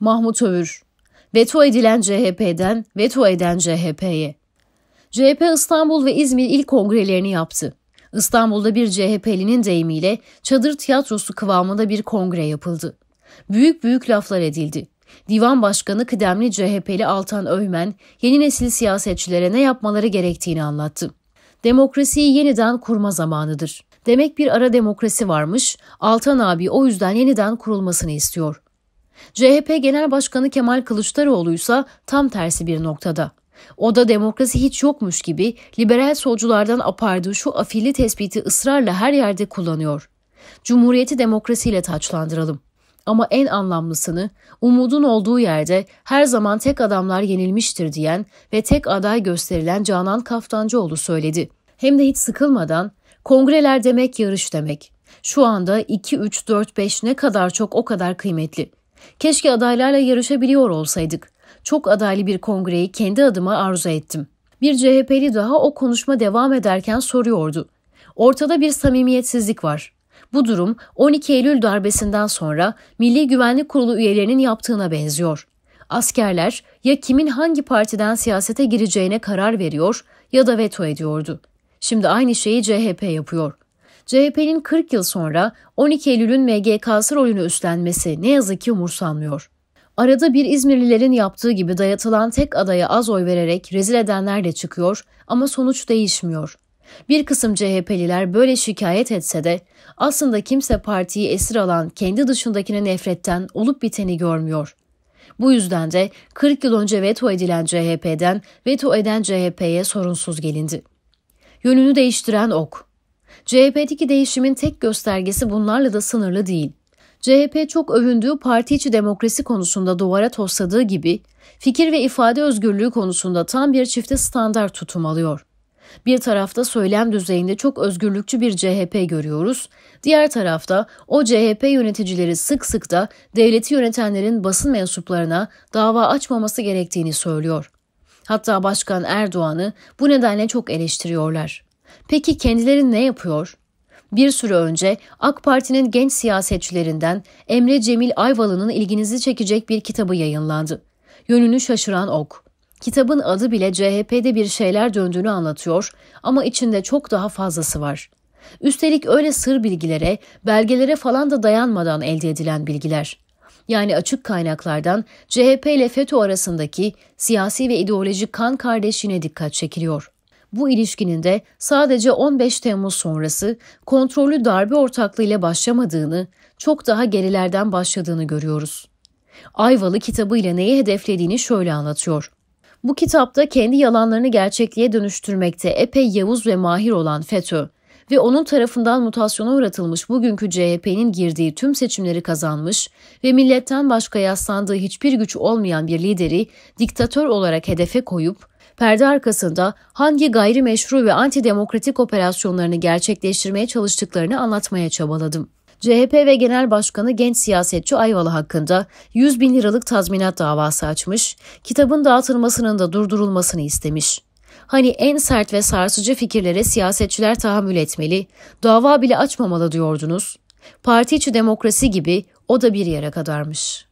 Mahmut Övür. Veto edilen CHP'den veto eden CHP'ye. CHP İstanbul ve İzmir il kongrelerini yaptı. İstanbul'da bir CHP'linin deyimiyle çadır tiyatrosu kıvamında bir kongre yapıldı. Büyük büyük laflar edildi. Divan Başkanı kıdemli CHP'li Altan Öymen, yeni nesil siyasetçilere ne yapmaları gerektiğini anlattı. Demokrasiyi yeniden kurma zamanıdır. Demek bir ara demokrasi varmış, Altan abi o yüzden yeniden kurulmasını istiyor. CHP Genel Başkanı Kemal Kılıçdaroğlu ise tam tersi bir noktada. O da demokrasi hiç yokmuş gibi liberal solculardan apardığı şu afili tespiti ısrarla her yerde kullanıyor. Cumhuriyeti demokrasiyle taçlandıralım. Ama en anlamlısını umudun olduğu yerde her zaman tek adamlar yenilmiştir diyen ve tek aday gösterilen Canan Kaftancıoğlu söyledi. Hem de hiç sıkılmadan kongreler demek yarış demek. Şu anda 2, 3, 4, 5 ne kadar çok o kadar kıymetli. Keşke adaylarla yarışabiliyor olsaydık. Çok adaylı bir kongreyi kendi adıma arzu ettim. Bir CHP'li daha o konuşma devam ederken soruyordu. Ortada bir samimiyetsizlik var. Bu durum 12 Eylül darbesinden sonra Milli Güvenlik Kurulu üyelerinin yaptığına benziyor. Askerler ya kimin hangi partiden siyasete gireceğine karar veriyor ya da veto ediyordu. Şimdi aynı şeyi CHP yapıyor. CHP'nin 40 yıl sonra 12 Eylül'ün MGK'sı rolünü üstlenmesi ne yazık ki umursanmıyor. Arada bir İzmirlilerin yaptığı gibi dayatılan tek adaya az oy vererek rezil edenler de çıkıyor ama sonuç değişmiyor. Bir kısım CHP'liler böyle şikayet etse de aslında kimse partiyi esir alan kendi dışındakine nefretten olup biteni görmüyor. Bu yüzden de 40 yıl önce veto edilen CHP'den veto eden CHP'ye sorunsuz gelindi. Yönünü değiştiren ok. CHP'deki değişimin tek göstergesi bunlarla da sınırlı değil. CHP çok övündüğü parti içi demokrasi konusunda duvara tosladığı gibi fikir ve ifade özgürlüğü konusunda tam bir çifte standart tutum alıyor. Bir tarafta söylem düzeyinde çok özgürlükçü bir CHP görüyoruz, diğer tarafta o CHP yöneticileri sık sık da devleti yönetenlerin basın mensuplarına dava açmaması gerektiğini söylüyor. Hatta Başkan Erdoğan'ı bu nedenle çok eleştiriyorlar. Peki kendileri ne yapıyor? Bir süre önce AK Parti'nin genç siyasetçilerinden Emre Cemil Ayvalı'nın ilginizi çekecek bir kitabı yayınlandı. Yönünü şaşıran ok. Kitabın adı bile CHP'de bir şeyler döndüğünü anlatıyor ama içinde çok daha fazlası var. Üstelik öyle sır bilgilere, belgelere falan da dayanmadan elde edilen bilgiler. Yani açık kaynaklardan CHP ile FETÖ arasındaki siyasi ve ideolojik kan kardeşliğine dikkat çekiliyor. Bu ilişkinin de sadece 15 Temmuz sonrası kontrollü darbe ortaklığıyla başlamadığını, çok daha gerilerden başladığını görüyoruz. Ayvalı kitabıyla neyi hedeflediğini şöyle anlatıyor. Bu kitapta kendi yalanlarını gerçekliğe dönüştürmekte epey yavuz ve mahir olan FETÖ ve onun tarafından mutasyona uğratılmış bugünkü CHP'nin girdiği tüm seçimleri kazanmış ve milletten başka yaslandığı hiçbir güç olmayan bir lideri diktatör olarak hedefe koyup perde arkasında hangi gayrimeşru ve antidemokratik operasyonlarını gerçekleştirmeye çalıştıklarını anlatmaya çabaladım. CHP ve Genel Başkanı genç siyasetçi Ayvalı hakkında 100 bin liralık tazminat davası açmış, kitabın dağıtılmasının da durdurulmasını istemiş. Hani en sert ve sarsıcı fikirlere siyasetçiler tahammül etmeli, dava bile açmamalı diyordunuz. Parti içi demokrasi gibi o da bir yere kadarmış.